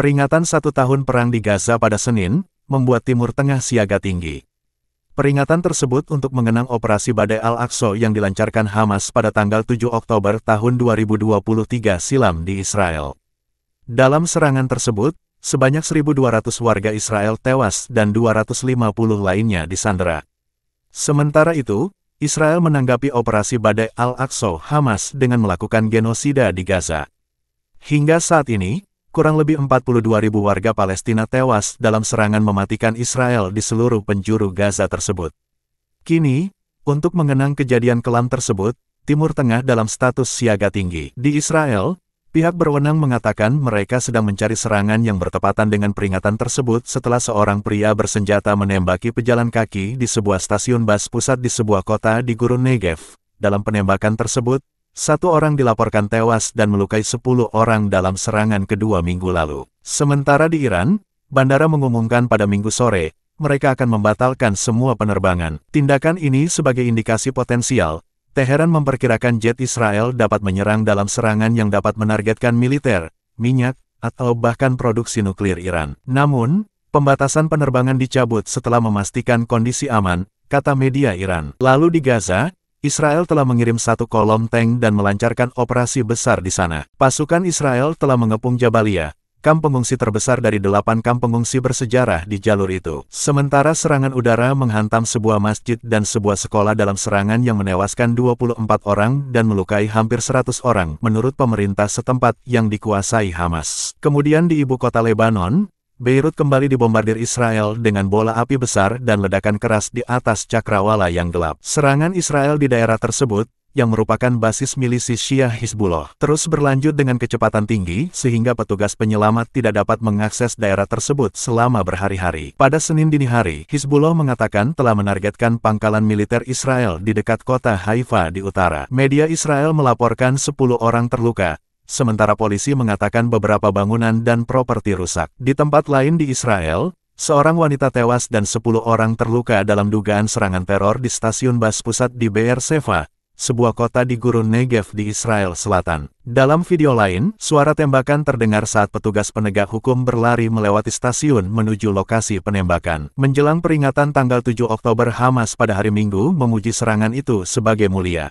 Peringatan satu tahun perang di Gaza pada Senin, membuat Timur Tengah siaga tinggi. Peringatan tersebut untuk mengenang operasi Badai Al-Aqsa yang dilancarkan Hamas pada tanggal 7 Oktober tahun 2023 silam di Israel. Dalam serangan tersebut, sebanyak 1.200 warga Israel tewas dan 250 lainnya disandera. Sementara itu, Israel menanggapi operasi Badai Al-Aqsa Hamas dengan melakukan genosida di Gaza. Hingga saat ini, kurang lebih 42.000 warga Palestina tewas dalam serangan mematikan Israel di seluruh penjuru Gaza tersebut. Kini, untuk mengenang kejadian kelam tersebut, Timur Tengah dalam status siaga tinggi. Di Israel, pihak berwenang mengatakan mereka sedang mencari serangan yang bertepatan dengan peringatan tersebut setelah seorang pria bersenjata menembaki pejalan kaki di sebuah stasiun bus pusat di sebuah kota di Gurun Negev. Dalam penembakan tersebut, satu orang dilaporkan tewas dan melukai 10 orang dalam serangan kedua minggu lalu. Sementara di Iran, bandara mengumumkan pada minggu sore, mereka akan membatalkan semua penerbangan. Tindakan ini sebagai indikasi potensial, Teheran memperkirakan jet Israel dapat menyerang dalam serangan yang dapat menargetkan militer, minyak, atau bahkan produksi nuklir Iran. Namun, pembatasan penerbangan dicabut setelah memastikan kondisi aman, kata media Iran. Lalu di Gaza, Israel telah mengirim satu kolom tank dan melancarkan operasi besar di sana. Pasukan Israel telah mengepung Jabalia, kamp pengungsi terbesar dari delapan kamp pengungsi bersejarah di jalur itu. Sementara serangan udara menghantam sebuah masjid dan sebuah sekolah dalam serangan yang menewaskan 24 orang dan melukai hampir 100 orang menurut pemerintah setempat yang dikuasai Hamas. Kemudian di ibu kota Lebanon, Beirut kembali dibombardir Israel dengan bola api besar dan ledakan keras di atas cakrawala yang gelap. Serangan Israel di daerah tersebut, yang merupakan basis milisi Syiah Hizbullah, terus berlanjut dengan kecepatan tinggi sehingga petugas penyelamat tidak dapat mengakses daerah tersebut selama berhari-hari. Pada Senin dini hari, Hizbullah mengatakan telah menargetkan pangkalan militer Israel di dekat kota Haifa di utara. Media Israel melaporkan 10 orang terluka, sementara polisi mengatakan beberapa bangunan dan properti rusak. Di tempat lain di Israel, seorang wanita tewas dan 10 orang terluka dalam dugaan serangan teror di stasiun bas pusat di Be'er sebuah kota di gurun Negev di Israel Selatan. Dalam video lain, suara tembakan terdengar saat petugas penegak hukum berlari melewati stasiun menuju lokasi penembakan. Menjelang peringatan tanggal 7 Oktober Hamas pada hari Minggu memuji serangan itu sebagai mulia.